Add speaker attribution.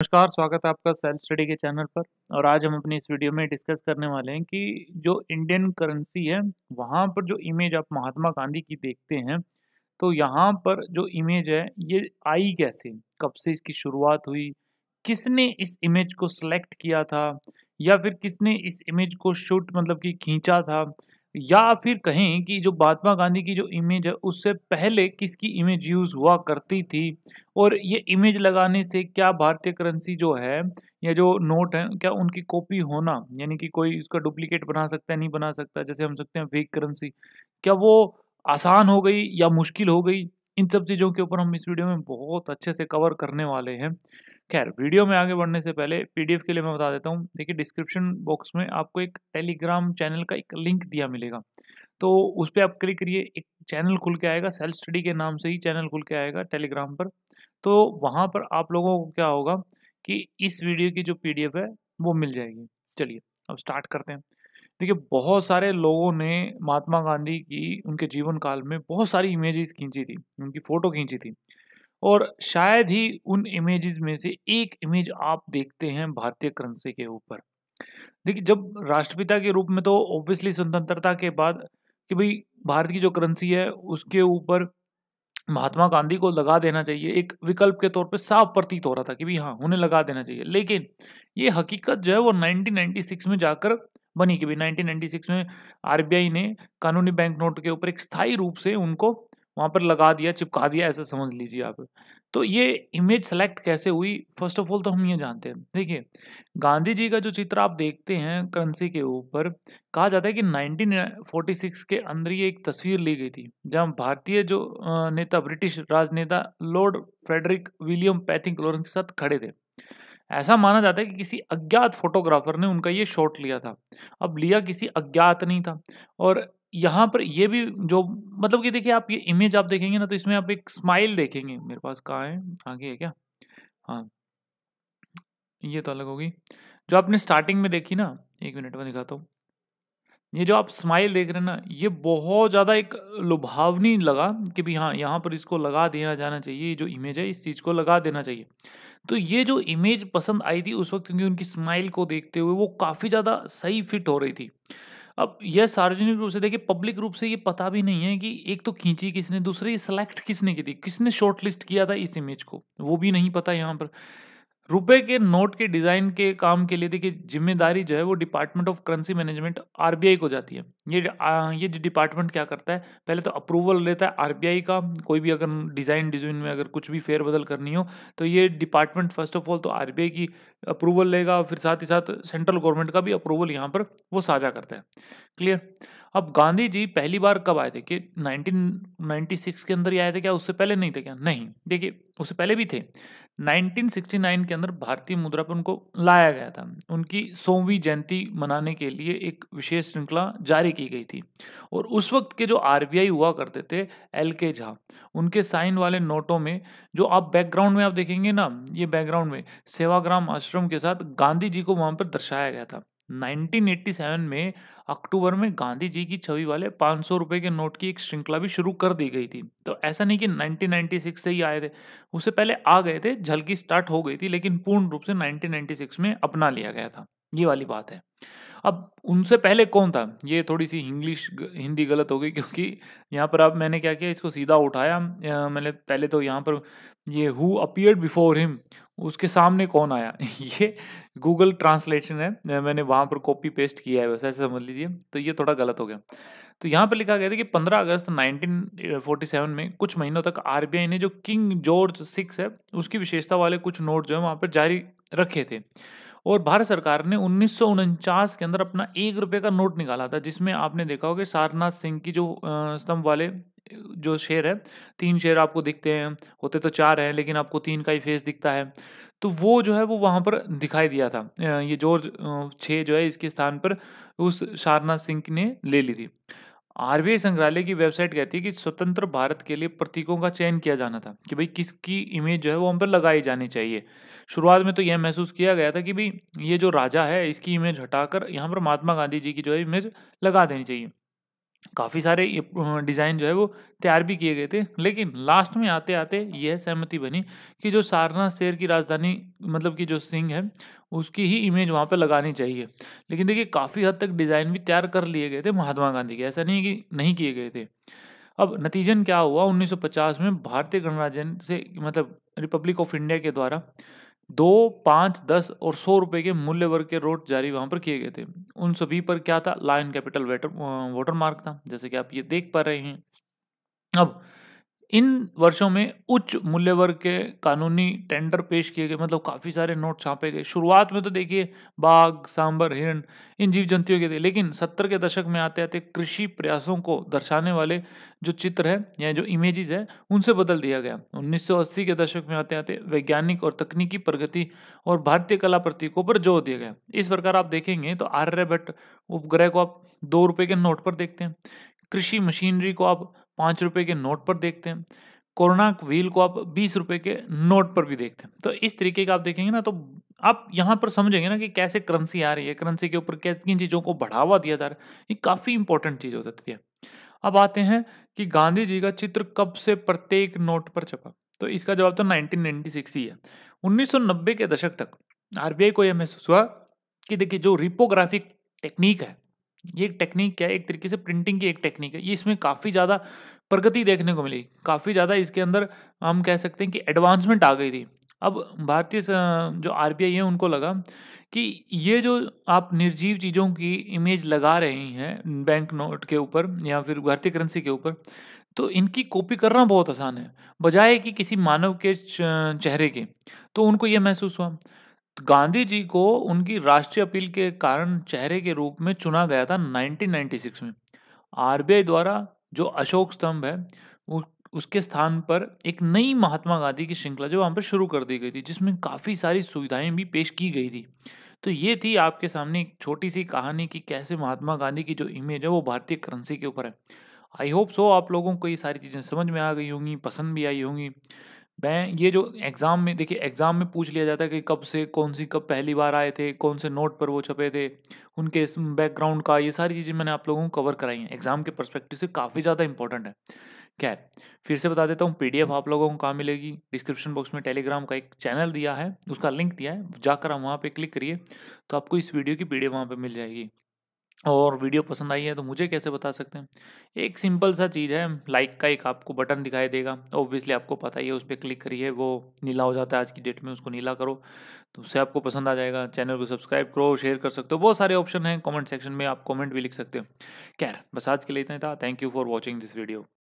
Speaker 1: नमस्कार स्वागत है आपका सेल्फ स्टडी के चैनल पर और आज हम अपनी इस वीडियो में डिस्कस करने वाले हैं कि जो इंडियन करेंसी है वहाँ पर जो इमेज आप महात्मा गांधी की देखते हैं तो यहाँ पर जो इमेज है ये आई कैसे कब से इसकी शुरुआत हुई किसने इस इमेज को सिलेक्ट किया था या फिर किसने इस इमेज को शूट मतलब कि खींचा था या फिर कहें कि जो महात्मा गांधी की जो इमेज है उससे पहले किसकी इमेज यूज़ हुआ करती थी और ये इमेज लगाने से क्या भारतीय करेंसी जो है या जो नोट है क्या उनकी कॉपी होना यानी कि कोई इसका डुप्लीकेट बना सकता है नहीं बना सकता जैसे हम सकते हैं फेक करेंसी क्या वो आसान हो गई या मुश्किल हो गई इन सब चीज़ों के ऊपर हम इस वीडियो में बहुत अच्छे से कवर करने वाले हैं खैर वीडियो में आगे बढ़ने से पहले पीडीएफ के लिए मैं बता देता हूँ देखिए डिस्क्रिप्शन बॉक्स में आपको एक टेलीग्राम चैनल का एक लिंक दिया मिलेगा तो उस पर आप क्लिक करिए एक चैनल खुल के आएगा सेल्फ स्टडी के नाम से ही चैनल खुल के आएगा टेलीग्राम पर तो वहाँ पर आप लोगों को क्या होगा कि इस वीडियो की जो पीडीएफ है वो मिल जाएगी चलिए अब स्टार्ट करते हैं देखिए बहुत सारे लोगों ने महात्मा गांधी की उनके जीवन काल में बहुत सारी इमेजेस खींची थी उनकी फ़ोटो खींची थी और शायद ही उन इमेजेस में से एक इमेज आप देखते हैं भारतीय करंसी के ऊपर देखिए जब राष्ट्रपिता के रूप में तो ऑब्वियसली स्वतंत्रता के बाद कि भाई भारत की जो करेंसी है उसके ऊपर महात्मा गांधी को लगा देना चाहिए एक विकल्प के तौर पे साफ प्रतीत हो रहा था कि भी हाँ उन्हें लगा देना चाहिए लेकिन ये हकीकत जो है वो 1996 में जाकर बनी कि भाई 1996 में आरबीआई ने कानूनी बैंक नोट के ऊपर एक स्थायी रूप से उनको वहाँ पर लगा दिया चिपका दिया ऐसा समझ लीजिए आप तो ये इमेज सेलेक्ट कैसे हुई फर्स्ट ऑफ ऑल तो हम ये जानते हैं देखिए गांधी जी का जो चित्र आप देखते हैं करंसी के ऊपर कहा जाता है कि 1946 के अंदर ये एक तस्वीर ली गई थी जहां भारतीय जो नेता ब्रिटिश राजनेता lord Frederick William Pethick Lawrence के साथ खड़े थे ऐसा माना जाता है कि किसी अज्ञात फोटोग्राफर ने उनका ये शॉट लिया था अब लिया किसी अज्ञात नहीं था और यहाँ पर ये भी जो मतलब कि देखिए आप ये इमेज आप देखेंगे ना तो इसमें आप एक स्माइल देखेंगे मेरे पास कहाँ है आगे है क्या हाँ ये तो अलग होगी जो आपने स्टार्टिंग में देखी ना एक मिनट में दिखाता हूँ ये जो आप स्माइल देख रहे हैं ना ये बहुत ज़्यादा एक लुभावनी लगा कि भाई हाँ यहाँ पर इसको लगा देना जाना चाहिए जो इमेज है इस चीज़ को लगा देना चाहिए तो ये जो इमेज पसंद आई थी उस वक्त क्योंकि उनकी स्माइल को देखते हुए वो काफ़ी ज़्यादा सही फिट हो रही थी अब यह सार्वजनिक रूप से देखिए पब्लिक रूप से ये पता भी नहीं है कि एक तो खींची किसने दूसरी सिलेक्ट किसने की थी किसने शॉर्टलिस्ट किया था इस इमेज को वो भी नहीं पता यहाँ पर रुपए के नोट के डिज़ाइन के काम के लिए देखिए जिम्मेदारी जो है वो department of currency management RBI को जाती है ये ये डिपार्टमेंट क्या करता है पहले तो अप्रूवल लेता है आरबीआई का कोई भी अगर डिज़ाइन डिजाइन में अगर कुछ भी फेरबदल करनी हो तो ये डिपार्टमेंट फर्स्ट ऑफ ऑल तो आरबीआई की अप्रूवल लेगा फिर साथ ही साथ सेंट्रल गवर्नमेंट का भी अप्रूवल यहाँ पर वो साझा करता है क्लियर अब गांधी जी पहली बार कब आए थे कि नाइनटीन के अंदर ही आए थे क्या उससे पहले नहीं थे क्या नहीं देखिए उससे पहले भी थे नाइनटीन के अंदर भारतीय मुद्रा पर उनको लाया गया था उनकी सौवीं जयंती मनाने के लिए एक विशेष श्रृंखला जारी की गई थी और उस वक्त के जो आरबीआई हुआ करते थे एल के झा उनके साइन वाले नोटों में जो आप बैकग्राउंड में आप देखेंगे ना ये बैकग्राउंड में सेवाग्राम आश्रम के साथ गांधी जी को वहां पर दर्शाया गया था 1987 में अक्टूबर में गांधी जी की छवि वाले 500 रुपए के नोट की एक श्रृंखला भी शुरू कर दी गई थी तो ऐसा नहीं कि 1996 से ही आए थे उससे पहले आ गए थे झलकी स्टार्ट हो गई थी लेकिन पूर्ण रूप से 1996 में अपना लिया गया था ये वाली बात है अब उनसे पहले कौन था ये थोड़ी सी इंग्लिश हिंदी गलत हो गई क्योंकि यहाँ पर अब मैंने क्या किया इसको सीधा उठाया मैंने पहले तो यहाँ पर ये हु अपियर बिफोर हिम उसके सामने कौन आया ये गूगल ट्रांसलेशन है मैंने वहाँ पर कॉपी पेस्ट किया है वैसे ऐसे समझ लीजिए तो ये थोड़ा गलत हो गया तो यहाँ पर लिखा गया था कि पंद्रह अगस्त नाइनटीन में कुछ महीनों तक आर ने जो किंग जॉर्ज सिक्स है उसकी विशेषता वाले कुछ नोट जो है वहाँ पर जारी रखे थे और भारत सरकार ने उन्नीस के अंदर अपना एक रुपये का नोट निकाला था जिसमें आपने देखा होगा सारनाथ सिंह की जो स्तंभ वाले जो शेर है तीन शेर आपको दिखते हैं होते तो चार हैं लेकिन आपको तीन का ही फेस दिखता है तो वो जो है वो वहाँ पर दिखाई दिया था ये जॉर्ज छः जो है इसके स्थान पर उस सारनाथ सिंह ने ले ली थी आरबीआई संग्रहालय की वेबसाइट कहती है कि स्वतंत्र भारत के लिए प्रतीकों का चयन किया जाना था कि भाई किसकी इमेज जो है वो हम पर लगाई जानी चाहिए शुरुआत में तो यह महसूस किया गया था कि भाई ये जो राजा है इसकी इमेज हटाकर यहाँ पर महात्मा गांधी जी की जो है इमेज लगा देनी चाहिए काफ़ी सारे डिज़ाइन जो है वो तैयार भी किए गए थे लेकिन लास्ट में आते आते यह सहमति बनी कि जो सारनाथ शेर की राजधानी मतलब कि जो सिंह है उसकी ही इमेज वहाँ पर लगानी चाहिए लेकिन देखिए काफ़ी हद तक डिज़ाइन भी तैयार कर लिए गए थे महात्मा गांधी के ऐसा नहीं कि नहीं किए गए थे अब नतीजन क्या हुआ 1950 में भारतीय गणराज्य से मतलब रिपब्लिक ऑफ इंडिया के द्वारा दो पाँच दस और सौ रुपए के मूल्य वर्ग के रोड जारी वहाँ पर किए गए थे उन सभी पर क्या था line capital water water mark था जैसे कि आप ये देख पा रहे हैं अब इन वर्षों में उच्च मूल्य वर्ग के कानूनी टेंडर पेश किए गए मतलब काफ़ी सारे नोट छापे गए शुरुआत में तो देखिए बाघ सांबर हिरण इन जीव जंतुओं के थे लेकिन सत्तर के दशक में आते आते कृषि प्रयासों को दर्शाने वाले जो चित्र है या जो इमेजेस है उनसे बदल दिया गया 1980 के दशक में आते आते वैज्ञानिक और तकनीकी प्रगति और भारतीय कला प्रतीकों पर जोर दिया गया इस प्रकार आप देखेंगे तो आर्यभट्ट उपग्रह को आप दो रुपये के नोट पर देखते हैं कृषि मशीनरी को आप पाँच रुपये के नोट पर देखते हैं कोरोना व्हील को आप बीस रुपये के नोट पर भी देखते हैं तो इस तरीके का आप देखेंगे ना तो आप यहाँ पर समझेंगे ना कि कैसे करंसी आ रही है करंसी के ऊपर किन चीज़ों को बढ़ावा दिया जा रहा है ये काफ़ी इंपॉर्टेंट चीज़ हो सकती है अब आते हैं कि गांधी जी का चित्र कब से प्रत्येक नोट पर छपा तो इसका जवाब तो 1996 ही है 1990 के दशक तक आरबीआई को यह महसूस हुआ कि देखिए जो रिपोग्राफिक टेक्निक है ये एक टेक्निक क्या है एक तरीके से प्रिंटिंग की एक टेक्निक है ये इसमें काफ़ी ज़्यादा प्रगति देखने को मिली काफ़ी ज़्यादा इसके अंदर हम कह सकते हैं कि एडवांसमेंट आ गई थी अब भारतीय जो आर है उनको लगा कि ये जो आप निर्जीव चीज़ों की इमेज लगा रही हैं बैंक नोट के ऊपर या फिर भारतीय करेंसी के ऊपर तो इनकी कॉपी करना बहुत आसान है बजाय कि किसी मानव के चेहरे के तो उनको ये महसूस हुआ गांधी जी को उनकी राष्ट्रीय अपील के कारण चेहरे के रूप में चुना गया था 1996 में आरबीआई द्वारा जो अशोक स्तंभ है उसके स्थान पर एक नई महात्मा गांधी की श्रृंखला जो वहाँ पर शुरू कर दी गई थी जिसमें काफ़ी सारी सुविधाएं भी पेश की गई थी तो ये थी आपके सामने एक छोटी सी कहानी कि कैसे महात्मा गांधी की जो इमेज है वो भारतीय करेंसी के ऊपर है आई होप सो आप लोगों को ये सारी चीज़ें समझ में आ गई होंगी पसंद भी आई होंगी मैं ये जो एग्ज़ाम में देखिए एग्ज़ाम में पूछ लिया जाता है कि कब से कौन सी कब पहली बार आए थे कौन से नोट पर वो छपे थे उनके बैकग्राउंड का ये सारी चीज़ें मैंने आप लोगों को कवर कराई हैं एग्ज़ाम के परस्पेक्टिव से काफ़ी ज़्यादा इंपॉर्टेंट है खैर फिर से बता देता हूँ पी आप लोगों को कहाँ मिलेगी डिस्क्रिप्शन बॉक्स में टेलीग्राम का एक चैनल दिया है उसका लिंक दिया है जाकर आप वहाँ पर क्लिक करिए तो आपको इस वीडियो की पी वहाँ पर मिल जाएगी और वीडियो पसंद आई है तो मुझे कैसे बता सकते हैं एक सिंपल सा चीज़ है लाइक का एक आपको बटन दिखाई देगा ऑब्वियसली तो आपको पता ही है उस पर क्लिक करिए वो नीला हो जाता है आज की डेट में उसको नीला करो तो उससे आपको पसंद आ जाएगा चैनल को सब्सक्राइब करो शेयर कर सकते हो बहुत सारे ऑप्शन हैं कॉमेंट सेक्शन में आप कॉमेंट भी लिख सकते हो खैर बस आज के लिए इतना था thank you for watching this video